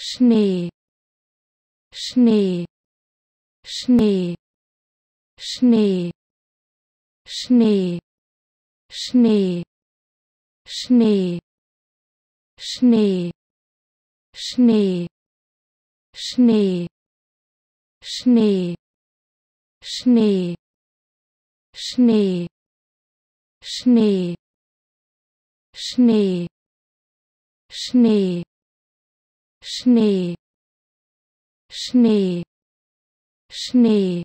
Schnee Schnee Schnee Schnee Schnee Schnee Schnee Schnee Schnee Schnee Schnee Schnee Schnee Schnee Schnee Schnee Schnee Schnee Schnee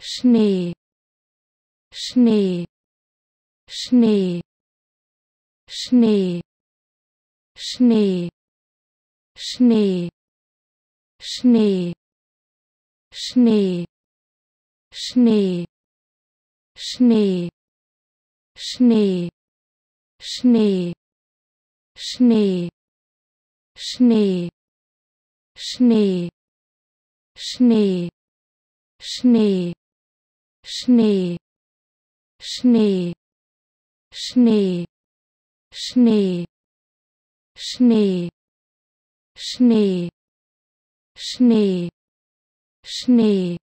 Schnee Schnee Schnee Schnee Schnee Schnee Schnee Schnee Schnee Schnee Schnee Schnee Schnee Schnee, Schnee, Schnee, Schnee, Schnee, Schnee, Schnee, Schnee, Schnee, Schnee, Schnee, Schnee, Schnee,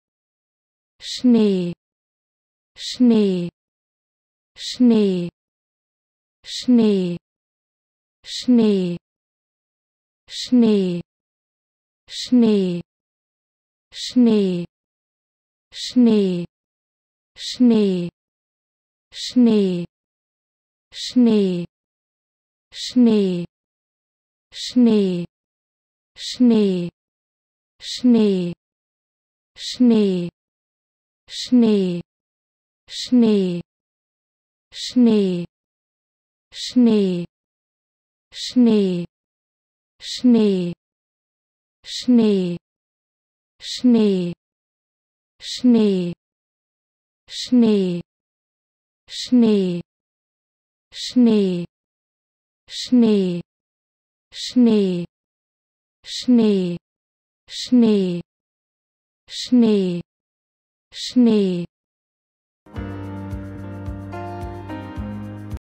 Schnee, Schnee, Schnee, Schnee Schnee, Schnee, Schnee, Schnee, Schnee, Schnee, Schnee, Schnee, Schnee, Schnee, Schnee, Schnee, Schnee, Schnee, Schnee, Schnee, Schnee Schnee, Schnee, Schnee, Schnee, Schnee, Schnee, Schnee, Schnee, Schnee, Schnee, Schnee, Schnee, Schnee,